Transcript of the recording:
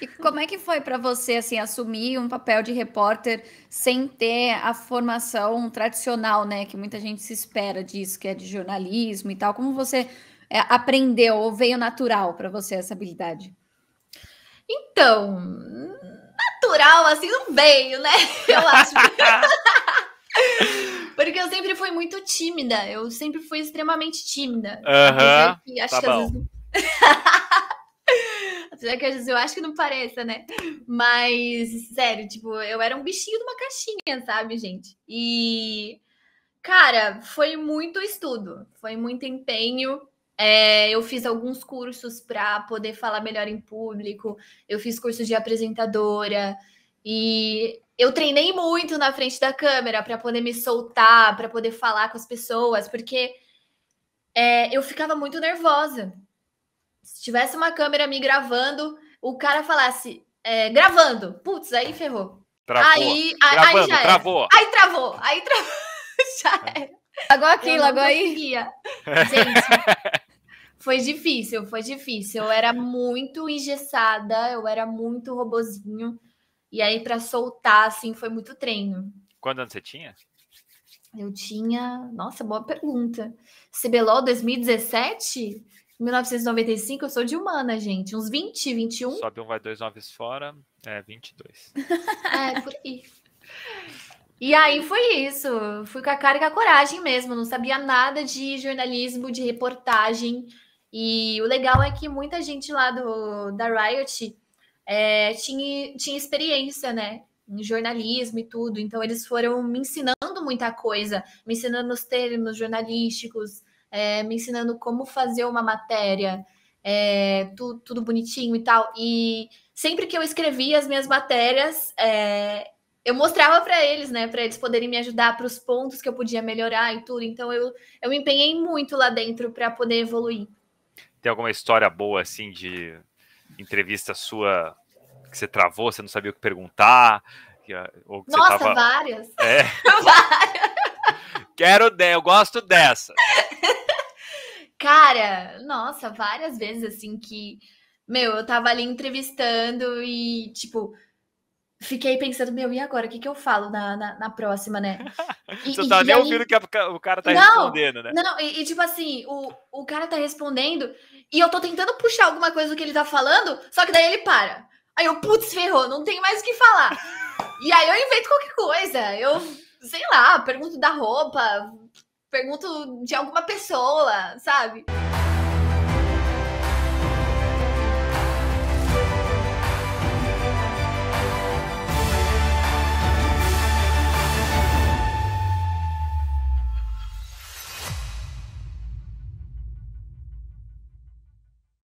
E como é que foi para você assim assumir um papel de repórter sem ter a formação tradicional, né, que muita gente se espera disso, que é de jornalismo e tal? Como você é, aprendeu ou veio natural para você essa habilidade? Então, natural assim não veio, né? Eu acho. Porque eu sempre fui muito tímida, eu sempre fui extremamente tímida. Uhum, acho tá que bom. às vezes... Apesar que às vezes eu acho que não pareça, né? Mas, sério, tipo, eu era um bichinho de uma caixinha, sabe, gente? E, cara, foi muito estudo, foi muito empenho. É, eu fiz alguns cursos para poder falar melhor em público, eu fiz curso de apresentadora e eu treinei muito na frente da câmera para poder me soltar, para poder falar com as pessoas, porque é, eu ficava muito nervosa se tivesse uma câmera me gravando, o cara falasse é, gravando. Putz, aí ferrou. Travou. Aí, Gravando, aí já era. travou. Aí travou, aí travou. Já é. era. Lagou aqui, lagou aí. É. Gente, foi difícil, foi difícil. Eu era muito engessada, eu era muito robozinho. E aí, para soltar, assim, foi muito treino. Quando você tinha? Eu tinha. Nossa, boa pergunta. CBLOL 2017? 1995, eu sou de humana, gente. Uns 20, 21. Sobe um, vai dois noves fora. É, 22. é, por aí. E aí foi isso. Fui com a cara e com a coragem mesmo. Não sabia nada de jornalismo, de reportagem. E o legal é que muita gente lá do, da Riot é, tinha, tinha experiência, né? Em jornalismo e tudo. Então, eles foram me ensinando muita coisa, me ensinando os termos jornalísticos, é, me ensinando como fazer uma matéria, é, tu, tudo bonitinho e tal. E sempre que eu escrevia as minhas matérias, é, eu mostrava para eles, né, para eles poderem me ajudar para os pontos que eu podia melhorar e tudo. Então eu, eu me empenhei muito lá dentro para poder evoluir. Tem alguma história boa assim de entrevista sua que você travou, você não sabia o que perguntar? Que, ou que Nossa, tava... várias. É. várias. Quero, eu gosto dessa. Cara, nossa, várias vezes assim que, meu, eu tava ali entrevistando e, tipo, fiquei pensando, meu, e agora? O que, que eu falo na, na, na próxima, né? E, Você tá e, nem ouvindo o que o cara tá não, respondendo, né? Não, e, e, tipo assim, o, o cara tá respondendo e eu tô tentando puxar alguma coisa do que ele tá falando, só que daí ele para. Aí eu, putz, ferrou, não tem mais o que falar. e aí eu invento qualquer coisa. Eu sei lá, pergunto da roupa, pergunto de alguma pessoa, sabe?